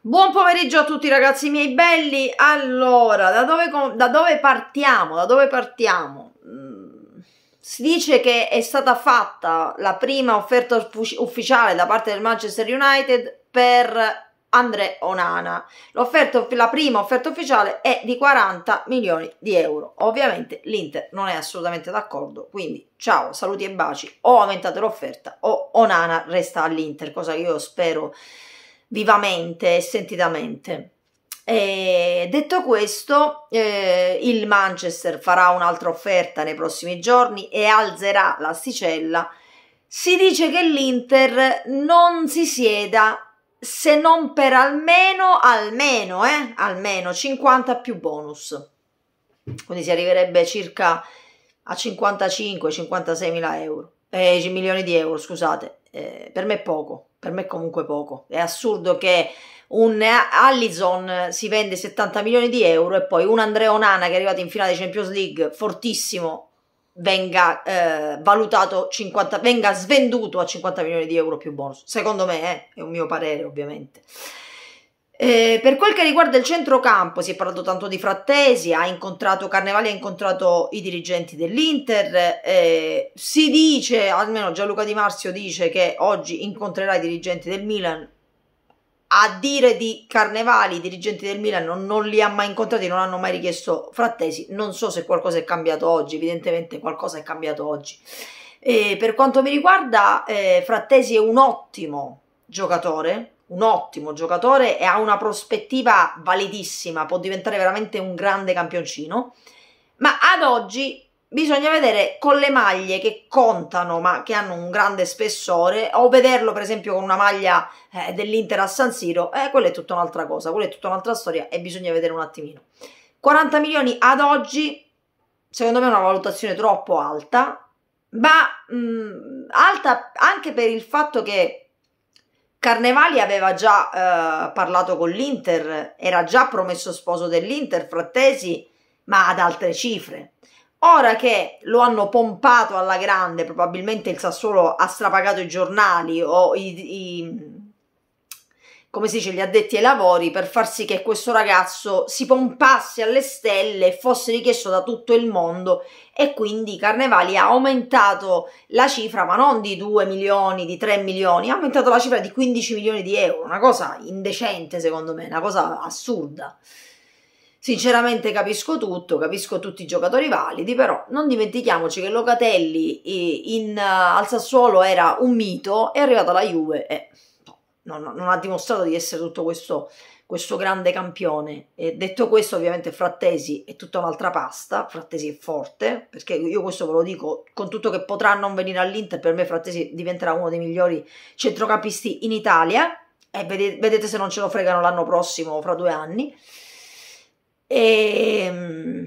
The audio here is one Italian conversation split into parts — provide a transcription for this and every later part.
Buon pomeriggio a tutti ragazzi miei belli, allora da dove, da dove partiamo? Da dove partiamo? Mm, si dice che è stata fatta la prima offerta ufficiale da parte del Manchester United per Andre Onana. la prima offerta ufficiale è di 40 milioni di euro. Ovviamente l'Inter non è assolutamente d'accordo, quindi ciao, saluti e baci. O aumentate l'offerta o Onana resta all'Inter, cosa che io spero vivamente e sentitamente. E detto questo, eh, il Manchester farà un'altra offerta nei prossimi giorni e alzerà l'asticella. Si dice che l'Inter non si sieda se non per almeno, almeno, eh, almeno 50 più bonus. Quindi si arriverebbe circa a 55-56 mila euro, eh, milioni di euro, scusate. Eh, per me è poco, per me è comunque poco. È assurdo che un Allison si vende 70 milioni di euro e poi un Andrea Onana che è arrivato in finale di Champions League fortissimo venga eh, valutato 50, venga svenduto a 50 milioni di euro più bonus. Secondo me eh, è un mio parere, ovviamente. Eh, per quel che riguarda il centrocampo, si è parlato tanto di Frattesi, ha incontrato Carnevali, ha incontrato i dirigenti dell'Inter, eh, si dice, almeno Gianluca Di Marzio dice che oggi incontrerà i dirigenti del Milan, a dire di Carnevali, i dirigenti del Milan non, non li ha mai incontrati, non hanno mai richiesto Frattesi, non so se qualcosa è cambiato oggi, evidentemente qualcosa è cambiato oggi. Eh, per quanto mi riguarda, eh, Frattesi è un ottimo giocatore, un ottimo giocatore e ha una prospettiva validissima, può diventare veramente un grande campioncino, ma ad oggi bisogna vedere con le maglie che contano ma che hanno un grande spessore o vederlo per esempio con una maglia eh, dell'Inter a San Siro, eh, quella è tutta un'altra cosa, quella è tutta un'altra storia e bisogna vedere un attimino. 40 milioni ad oggi secondo me è una valutazione troppo alta, ma mh, mm, alta anche per il fatto che Carnevali aveva già eh, parlato con l'Inter, era già promesso sposo dell'Inter, Frattesi, ma ad altre cifre. Ora che lo hanno pompato alla grande, probabilmente il Sassuolo ha strapagato i giornali o i, i come si dice, gli addetti ai lavori per far sì che questo ragazzo si pompasse alle stelle e fosse richiesto da tutto il mondo e quindi Carnevali ha aumentato la cifra, ma non di 2 milioni, di 3 milioni, ha aumentato la cifra di 15 milioni di euro, una cosa indecente secondo me, una cosa assurda. Sinceramente capisco tutto, capisco tutti i giocatori validi, però non dimentichiamoci che Locatelli eh, in, in, eh, al Sassuolo era un mito, è arrivato alla Juve e... Eh non, non, ha dimostrato di essere tutto questo, questo grande campione. E detto questo, ovviamente Frattesi è tutta un'altra pasta, Frattesi è forte, perché io questo ve lo dico, con tutto che potrà non venire all'Inter, per me Frattesi diventerà uno dei migliori centrocampisti in Italia, e vedete, vedete se non ce lo fregano l'anno prossimo fra due anni. E, ehm,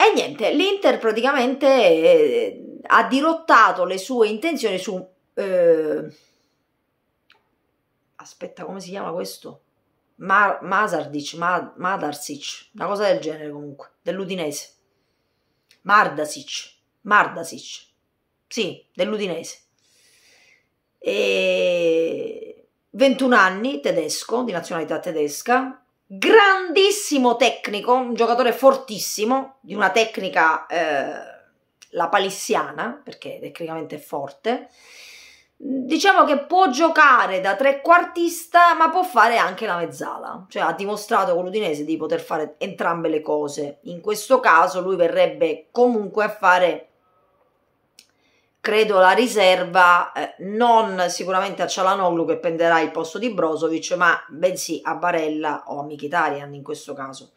e niente, l'Inter praticamente eh, ha dirottato le sue intenzioni su... Eh, aspetta, come si chiama questo? Mar- Masardic, Ma- Madarsic, una cosa del genere comunque, dell'Udinese. Mardasic, Mardasic, sì, dell'Udinese. E 21 anni, tedesco, di nazionalità tedesca, grandissimo tecnico, un giocatore fortissimo, di una tecnica eh, la palissiana, perché tecnicamente è forte, diciamo che può giocare da trequartista, ma può fare anche la mezzala. Cioè ha dimostrato con l'Udinese di poter fare entrambe le cose. In questo caso lui verrebbe comunque a fare credo la riserva eh, non sicuramente a Cialanoglu che prenderà il posto di Brozovic, ma bensì a Barella o a Mkhitaryan in questo caso.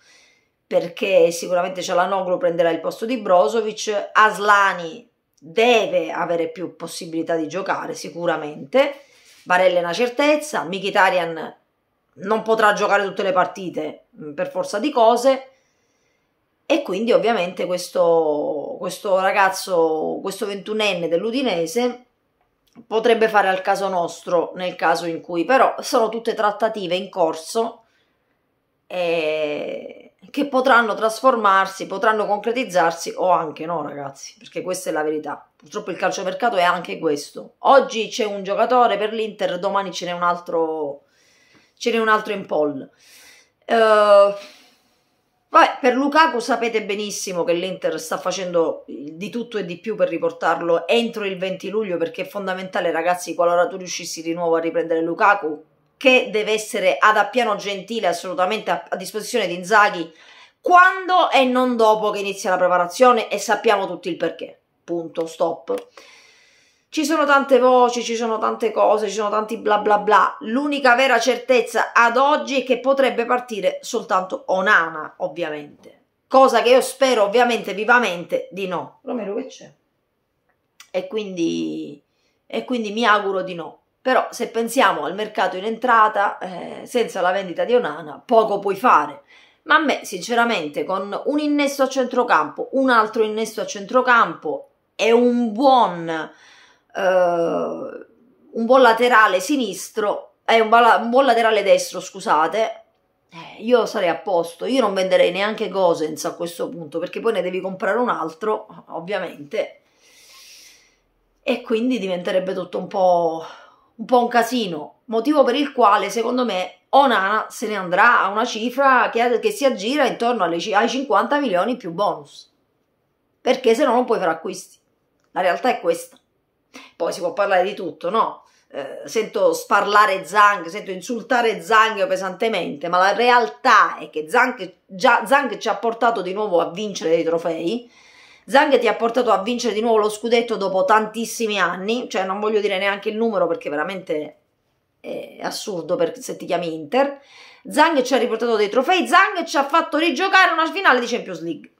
Perché sicuramente Cialanoglu prenderà il posto di Brozovic, Aslani deve avere più possibilità di giocare sicuramente. Barella è una certezza, Mkhitaryan non potrà giocare tutte le partite mm, per forza di cose e quindi ovviamente questo, questo ragazzo, questo ventunenne dell'Udinese potrebbe fare al caso nostro nel caso in cui però sono tutte trattative in corso e che potranno trasformarsi, potranno concretizzarsi o anche no, ragazzi, perché questa è la verità. Purtroppo il calciomercato è anche questo. Oggi c'è un giocatore per l'Inter, domani ce n'è un altro ce n'è un altro in poll. Uh, vabbè, per Lukaku sapete benissimo che l'Inter sta facendo di tutto e di più per riportarlo entro il 20 luglio perché è fondamentale, ragazzi, qualora tu riuscissi di nuovo a riprendere Lukaku, che deve essere ad appiano gentile, assolutamente a, a disposizione di Inzaghi, quando e non dopo che inizia la preparazione e sappiamo tutti il perché. Punto, stop. Ci sono tante voci, ci sono tante cose, ci sono tanti bla bla bla. L'unica vera certezza ad oggi è che potrebbe partire soltanto Onana, ovviamente. Cosa che io spero ovviamente vivamente di no. Romero che c'è? E quindi, e quindi mi auguro di no. Però se pensiamo al mercato in entrata, eh, senza la vendita di Onana, poco puoi fare. Ma a me, sinceramente, con un innesto a centrocampo, un altro innesto a centrocampo e un buon, eh, un buon laterale sinistro, eh, un, un buon laterale destro, scusate, eh, io sarei a posto, io non venderei neanche Gosens a questo punto perché poi ne devi comprare un altro, ovviamente, e quindi diventerebbe tutto un po', un po' un casino, motivo per il quale secondo me Onana se ne andrà a una cifra che, che si aggira intorno alle, ai 50 milioni più bonus, perché se no non puoi fare acquisti. La realtà è questa. Poi si può parlare di tutto, no? Eh, sento sparlare Zang, sento insultare Zang pesantemente, ma la realtà è che Zang, già, Zang ci ha portato di nuovo a vincere dei trofei, Zang ti ha portato a vincere di nuovo lo scudetto dopo tantissimi anni, cioè non voglio dire neanche il numero perché veramente è assurdo per, se ti chiami Inter. Zang ci ha riportato dei trofei, Zang ci ha fatto rigiocare una finale di Champions League.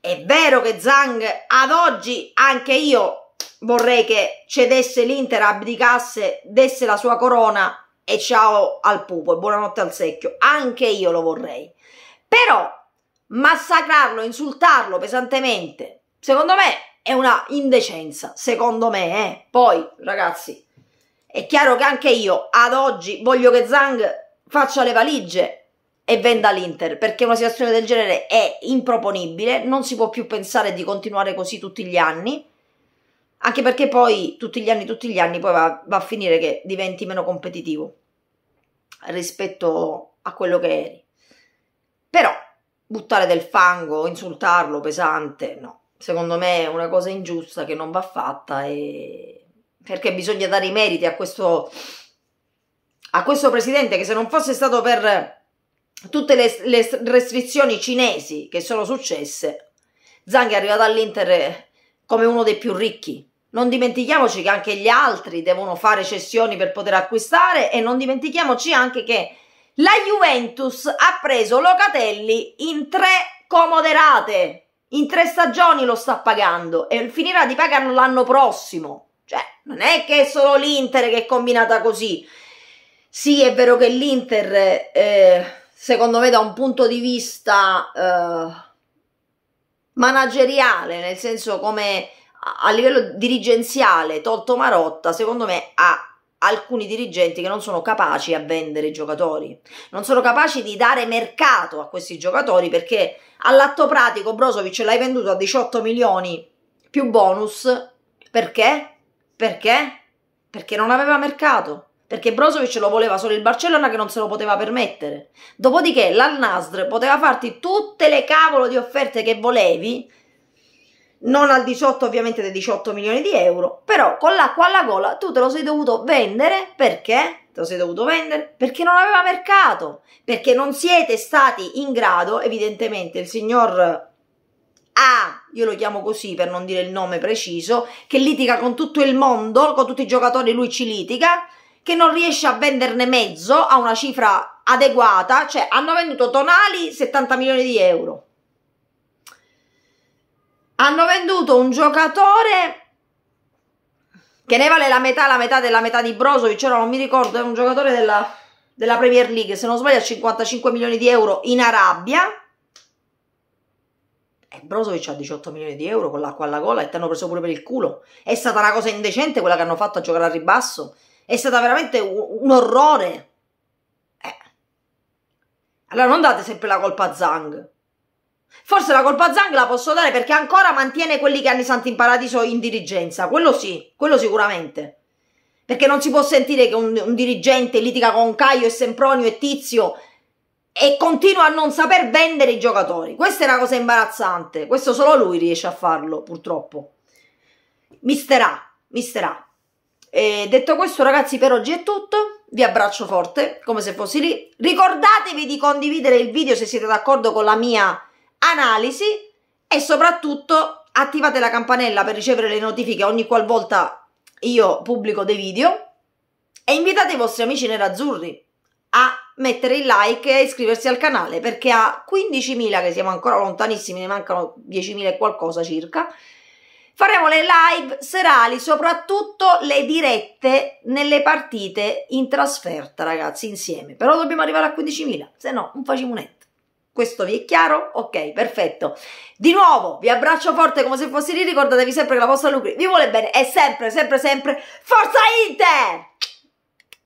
È vero che Zang ad oggi anche io vorrei che cedesse l'Inter, abdicasse, desse la sua corona e ciao al pupo e buonanotte al secchio. Anche io lo vorrei. Però massacrarlo, insultarlo pesantemente, secondo me è una indecenza, secondo me, eh. Poi, ragazzi, è chiaro che anche io ad oggi voglio che Zhang faccia le valigie e venda l'Inter, perché una situazione del genere è improponibile, non si può più pensare di continuare così tutti gli anni, anche perché poi tutti gli anni, tutti gli anni, poi va, va a finire che diventi meno competitivo rispetto a quello che eri. Però buttare del fango, insultarlo pesante, no. Secondo me è una cosa ingiusta che non va fatta e... perché bisogna dare i meriti a questo, a questo presidente che se non fosse stato per tutte le, le restrizioni cinesi che sono successe, Zhang è arrivato all'Inter come uno dei più ricchi. Non dimentichiamoci che anche gli altri devono fare cessioni per poter acquistare e non dimentichiamoci anche che la Juventus ha preso Locatelli in tre comoderate. In tre stagioni lo sta pagando e finirà di pagarlo l'anno prossimo. Cioè, non è che è solo l'Inter che è combinata così. Sì, è vero che l'Inter, eh, secondo me, da un punto di vista eh, manageriale, nel senso come a livello dirigenziale, tolto Marotta, secondo me ha alcuni dirigenti che non sono capaci a vendere i giocatori, non sono capaci di dare mercato a questi giocatori perché all'atto pratico Brosovic l'hai venduto a 18 milioni più bonus perché? Perché? Perché non aveva mercato. Perché Brosovic lo voleva solo il Barcellona che non se lo poteva permettere. Dopodiché l'Al-Nasr poteva farti tutte le cavolo di offerte che volevi non al 18 ovviamente dei 18 milioni di euro, però con l'acqua alla gola tu te lo sei dovuto vendere perché? Te lo sei dovuto vendere perché non aveva mercato, perché non siete stati in grado, evidentemente il signor A, io lo chiamo così per non dire il nome preciso, che litiga con tutto il mondo, con tutti i giocatori lui ci litiga, che non riesce a venderne mezzo a una cifra adeguata, cioè hanno venduto Tonali 70 milioni di euro hanno venduto un giocatore che ne vale la metà, la metà della metà di Brozovic, ora non mi ricordo, è un giocatore della, della Premier League, se non sbaglio a 55 milioni di euro in Arabia. E Brozovic ha 18 milioni di euro con l'acqua alla gola e ti hanno preso pure per il culo. È stata una cosa indecente quella che hanno fatto a giocare a ribasso. È stata veramente un, un orrore. Eh. Allora non date sempre la colpa a Zang. Forse la colpa a Zang la posso dare perché ancora mantiene quelli che hanno i santi in paradiso in dirigenza, quello sì, quello sicuramente. Perché non si può sentire che un, un dirigente litiga con Caio e Sempronio e Tizio e continua a non saper vendere i giocatori. Questa è una cosa imbarazzante, questo solo lui riesce a farlo, purtroppo. Misterà, misterà. E detto questo, ragazzi, per oggi è tutto. Vi abbraccio forte, come se fossi lì. Ricordatevi di condividere il video se siete d'accordo con la mia analisi e soprattutto attivate la campanella per ricevere le notifiche ogni qualvolta io pubblico dei video e invitate i vostri amici nerazzurri a mettere il like e iscriversi al canale perché a 15.000 che siamo ancora lontanissimi, ne mancano 10.000 e qualcosa circa. Faremo le live serali, soprattutto le dirette nelle partite in trasferta, ragazzi, insieme. Però dobbiamo arrivare a 15.000, se no non facciamo niente. Questo vi è chiaro? Ok, perfetto. Di nuovo, vi abbraccio forte come se fossi lì, ricordatevi sempre che la vostra Lucri vi vuole bene e sempre, sempre, sempre, forza Inter!